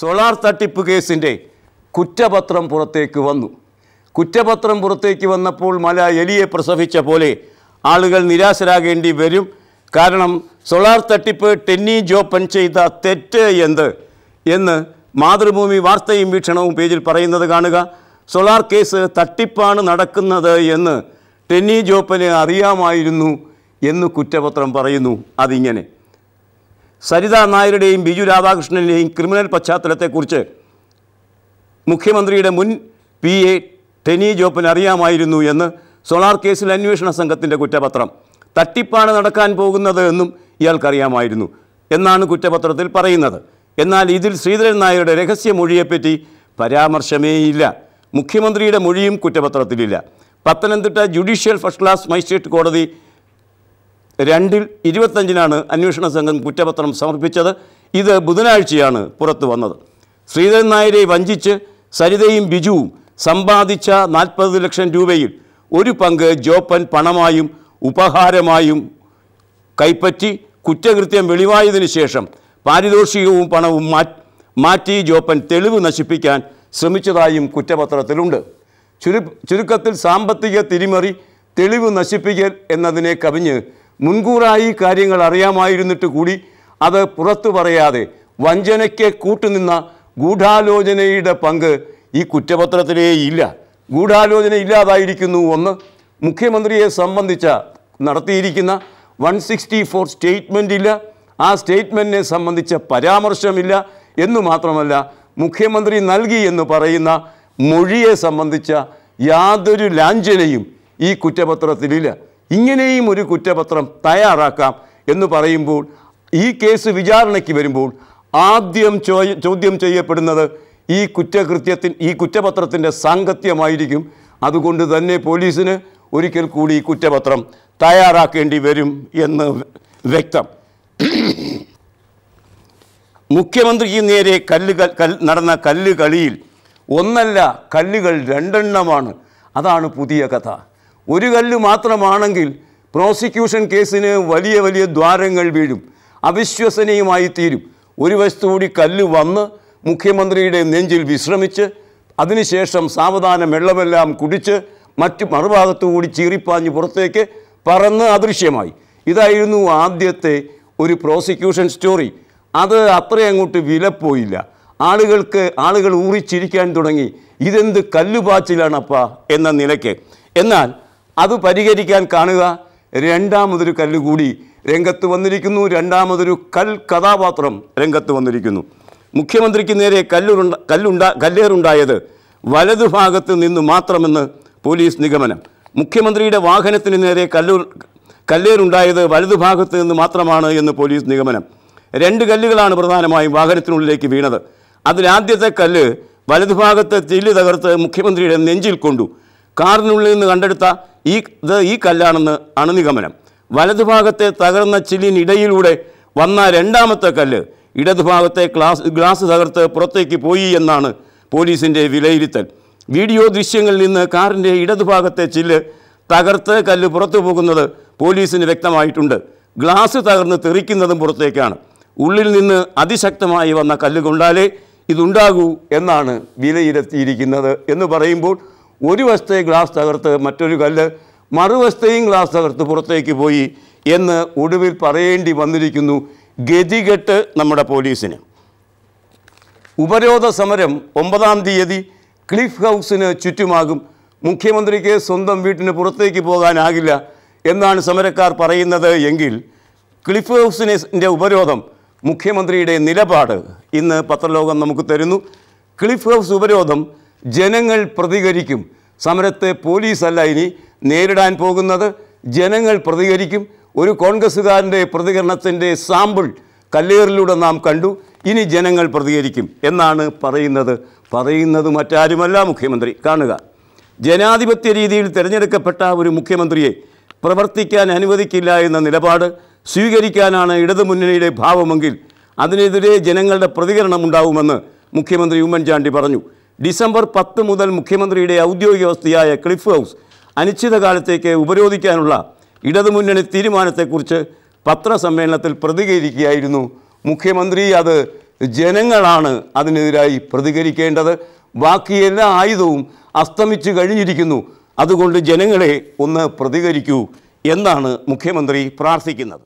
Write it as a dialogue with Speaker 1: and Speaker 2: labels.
Speaker 1: solar തട്ടിപ്പ് കേസിൻ്റെ കുറ്റപത്രം പുറത്തേക്ക് വന്നു കുറ്റപത്രം പുറത്തേക്ക് വന്നപ്പോൾ മല എലിയെ പ്രസവിച്ച പോലെ ആളുകൾ നിരാശരാകേണ്ടി വരും കാരണം സോളാർ തട്ടിപ്പ് ടെന്നി ജോപ്പൻ ചെയ്ത തെറ്റ് എന്ത് എന്ന് മാതൃഭൂമി വാർത്തയും വീക്ഷണവും പേജിൽ പറയുന്നത് കാണുക സോളാർ കേസ് തട്ടിപ്പാണ് നടക്കുന്നത് എന്ന് ടെന്നി ജോപ്പന് അറിയാമായിരുന്നു എന്ന് കുറ്റപത്രം പറയുന്നു അതിങ്ങനെ സരിത നായരുടെയും ബിജു രാധാകൃഷ്ണൻ്റെയും ക്രിമിനൽ പശ്ചാത്തലത്തെക്കുറിച്ച് മുഖ്യമന്ത്രിയുടെ മുൻ പി എ ടെനി ജോപ്പൻ അറിയാമായിരുന്നു എന്ന് സോളാർ കേസിൽ അന്വേഷണ സംഘത്തിൻ്റെ കുറ്റപത്രം തട്ടിപ്പാണ് നടക്കാൻ പോകുന്നത് എന്നും ഇയാൾക്കറിയാമായിരുന്നു എന്നാണ് കുറ്റപത്രത്തിൽ പറയുന്നത് എന്നാൽ ഇതിൽ ശ്രീധരൻ നായരുടെ രഹസ്യ മൊഴിയെപ്പറ്റി പരാമർശമേയില്ല മുഖ്യമന്ത്രിയുടെ മൊഴിയും കുറ്റപത്രത്തിലില്ല Pathanamthitta judicial first class magistrate കോടതി രണ്ടിൽ ഇരുപത്തഞ്ചിനാണ് അന്വേഷണ സംഘം കുറ്റപത്രം സമർപ്പിച്ചത് ഇത് ബുധനാഴ്ചയാണ് പുറത്തു വന്നത് ശ്രീധരൻ നായരെ വഞ്ചിച്ച് സരിതയും ബിജുവും സമ്പാദിച്ച നാൽപ്പത് ലക്ഷം രൂപയിൽ ഒരു പങ്ക് ജോപ്പൻ പണമായും ഉപഹാരമായും കൈപ്പറ്റി കുറ്റകൃത്യം വെളിവായതിനു ശേഷം പാരിതോഷികവും പണവും മാറ്റി ജോപ്പൻ തെളിവ് നശിപ്പിക്കാൻ ശ്രമിച്ചതായും കുറ്റപത്രത്തിലുണ്ട് ചുരു ചുരുക്കത്തിൽ സാമ്പത്തിക തിരിമറി തെളിവ് നശിപ്പിക്കൽ എന്നതിനെ കവിഞ്ഞ് മുൻകൂറായി കാര്യങ്ങൾ അറിയാമായിരുന്നിട്ട് കൂടി അത് പുറത്തു പറയാതെ വഞ്ചനയ്ക്ക് കൂട്ടുനിന്ന ഗൂഢാലോചനയുടെ പങ്ക് ഈ കുറ്റപത്രത്തിലേ ഇല്ല ഗൂഢാലോചന ഇല്ലാതായിരിക്കുന്നു ഒന്ന് മുഖ്യമന്ത്രിയെ സംബന്ധിച്ച നടത്തിയിരിക്കുന്ന വൺ സിക്സ്റ്റി ഫോർ സ്റ്റേറ്റ്മെൻ്റ് ഇല്ല ആ സ്റ്റേറ്റ്മെൻറ്റിനെ സംബന്ധിച്ച പരാമർശമില്ല എന്നു മാത്രമല്ല മുഖ്യമന്ത്രി നൽകി എന്ന് പറയുന്ന മൊഴിയെ സംബന്ധിച്ച യാതൊരു ലാഞ്ചനയും ഈ കുറ്റപത്രത്തിലില്ല ഇങ്ങനെയും ഒരു കുറ്റപത്രം തയ്യാറാക്കാം എന്ന് പറയുമ്പോൾ ഈ കേസ് വിചാരണയ്ക്ക് വരുമ്പോൾ ആദ്യം ചോദ്യം ചെയ്യപ്പെടുന്നത് ഈ കുറ്റകൃത്യത്തിന് ഈ കുറ്റപത്രത്തിൻ്റെ സാങ്കത്യമായിരിക്കും അതുകൊണ്ട് തന്നെ പോലീസിന് ഒരിക്കൽ കൂടി ഈ കുറ്റപത്രം തയ്യാറാക്കേണ്ടി വരും എന്ന് വ്യക്തം മുഖ്യമന്ത്രിക്ക് നേരെ കല്ല് നടന്ന കല്ല് കളിയിൽ ഒന്നല്ല കല്ലുകൾ രണ്ടെണ്ണമാണ് അതാണ് പുതിയ കഥ ഒരു കല്ല് മാത്രമാണെങ്കിൽ പ്രോസിക്യൂഷൻ കേസിന് വലിയ വലിയ ദ്വാരങ്ങൾ വീഴും അവിശ്വസനീയമായി തീരും ഒരു വശത്തു കൂടി കല്ല് വന്ന് മുഖ്യമന്ത്രിയുടെ നെഞ്ചിൽ വിശ്രമിച്ച് അതിനുശേഷം സാവധാനം വെള്ളമെല്ലാം കുടിച്ച് മറ്റു മറുഭാഗത്തു കൂടി ചീറിപ്പാഞ്ഞ് പുറത്തേക്ക് പറന്ന് അദൃശ്യമായി ഇതായിരുന്നു ആദ്യത്തെ ഒരു പ്രോസിക്യൂഷൻ സ്റ്റോറി അത് അത്ര അങ്ങോട്ട് വിലപ്പോയില്ല ആളുകൾക്ക് ആളുകൾ ഊറിച്ചിരിക്കാൻ തുടങ്ങി ഇതെന്ത് കല്ലുപാച്ചിലാണപ്പ എന്ന നിലയ്ക്ക് എന്നാൽ അത് പരിഹരിക്കാൻ കാണുക രണ്ടാമതൊരു കല്ല് കൂടി രംഗത്ത് വന്നിരിക്കുന്നു രണ്ടാമതൊരു കൽ കഥാപാത്രം രംഗത്ത് വന്നിരിക്കുന്നു മുഖ്യമന്ത്രിക്ക് നേരെ കല്ലുണ്ട കല്ലുണ്ട കല്ലേറുണ്ടായത് വലതുഭാഗത്ത് നിന്ന് മാത്രമെന്ന് പോലീസ് നിഗമനം മുഖ്യമന്ത്രിയുടെ വാഹനത്തിന് നേരെ കല്ലു കല്ലേറുണ്ടായത് വലതുഭാഗത്ത് നിന്ന് മാത്രമാണ് എന്ന് പോലീസ് നിഗമനം രണ്ട് കല്ലുകളാണ് പ്രധാനമായും വാഹനത്തിനുള്ളിലേക്ക് വീണത് അതിലാദ്യത്തെ കല്ല് വലതുഭാഗത്തെ ചില്ല് തകർത്ത് മുഖ്യമന്ത്രിയുടെ നെഞ്ചിൽ കൊണ്ടു കാറിനുള്ളിൽ നിന്ന് കണ്ടെടുത്ത ഈ ഇത് ഈ കല്ലാണെന്ന് ആണ് നിഗമനം വലതുഭാഗത്തെ തകർന്ന ചില്ലിനിടയിലൂടെ വന്ന രണ്ടാമത്തെ കല്ല് ഇടതുഭാഗത്തെ ഗ്ലാസ് ഗ്ലാസ് തകർത്ത് പുറത്തേക്ക് പോയി എന്നാണ് പോലീസിൻ്റെ വിലയിരുത്തൽ വീഡിയോ ദൃശ്യങ്ങളിൽ നിന്ന് കാറിൻ്റെ ഇടതുഭാഗത്തെ ചില്ല് തകർത്ത് കല്ല് പുറത്തു പോകുന്നത് പോലീസിന് വ്യക്തമായിട്ടുണ്ട് ഗ്ലാസ് തകർന്ന് തെറിക്കുന്നതും പുറത്തേക്കാണ് ഉള്ളിൽ നിന്ന് അതിശക്തമായി വന്ന കല്ല് കൊണ്ടാലേ ഇതുണ്ടാകൂ എന്നാണ് വിലയിരുത്തിയിരിക്കുന്നത് എന്ന് പറയുമ്പോൾ ഒരു വശത്തെ ഗ്ലാസ് തകർത്ത് മറ്റൊരു കല്ല് മറുവശത്തെയും ഗ്ലാസ് തകർത്ത് പുറത്തേക്ക് പോയി എന്ന് ഒടുവിൽ പറയേണ്ടി വന്നിരിക്കുന്നു ഗതികെട്ട് നമ്മുടെ പോലീസിന് ഉപരോധ സമരം ഒമ്പതാം തീയതി ക്ലിഫ് ഹൗസിന് ചുറ്റുമാകും മുഖ്യമന്ത്രിക്ക് സ്വന്തം വീട്ടിന് പുറത്തേക്ക് പോകാനാകില്ല എന്നാണ് സമരക്കാർ പറയുന്നത് എങ്കിൽ ക്ലിഫ് ഹൗസിനെ ഉപരോധം മുഖ്യമന്ത്രിയുടെ നിലപാട് ഇന്ന് പത്രലോകം നമുക്ക് തരുന്നു ക്ലിഫ് ഹൗസ് ഉപരോധം ജനങ്ങൾ പ്രതികരിക്കും സമരത്തെ പോലീസല്ല ഇനി നേരിടാൻ പോകുന്നത് ജനങ്ങൾ പ്രതികരിക്കും ഒരു കോൺഗ്രസ്സുകാരൻ്റെ പ്രതികരണത്തിൻ്റെ സാമ്പിൾ കല്ലേറിലൂടെ നാം കണ്ടു ഇനി ജനങ്ങൾ പ്രതികരിക്കും എന്നാണ് പറയുന്നത് പറയുന്നത് മറ്റാരുമല്ല മുഖ്യമന്ത്രി കാണുക ജനാധിപത്യ രീതിയിൽ തിരഞ്ഞെടുക്കപ്പെട്ട ഒരു മുഖ്യമന്ത്രിയെ പ്രവർത്തിക്കാൻ അനുവദിക്കില്ല എന്ന നിലപാട് സ്വീകരിക്കാനാണ് ഇടതുമുന്നണിയുടെ ഭാവമെങ്കിൽ അതിനെതിരെ ജനങ്ങളുടെ പ്രതികരണമുണ്ടാവുമെന്ന് മുഖ്യമന്ത്രി ഉമ്മൻചാണ്ടി പറഞ്ഞു ഡിസംബർ പത്ത് മുതൽ മുഖ്യമന്ത്രിയുടെ ഔദ്യോഗിക വസ്തിയായ ക്ലിഫ് ഹൗസ് അനിശ്ചിതകാലത്തേക്ക് ഉപരോധിക്കാനുള്ള ഇടതുമുന്നണി തീരുമാനത്തെക്കുറിച്ച് പത്രസമ്മേളനത്തിൽ പ്രതികരിക്കുകയായിരുന്നു മുഖ്യമന്ത്രി അത് ജനങ്ങളാണ് അതിനെതിരായി പ്രതികരിക്കേണ്ടത് ബാക്കി എല്ലാ ആയുധവും അസ്തമിച്ചു കഴിഞ്ഞിരിക്കുന്നു അതുകൊണ്ട് ജനങ്ങളെ ഒന്ന് പ്രതികരിക്കൂ എന്നാണ് മുഖ്യമന്ത്രി പ്രാർത്ഥിക്കുന്നത്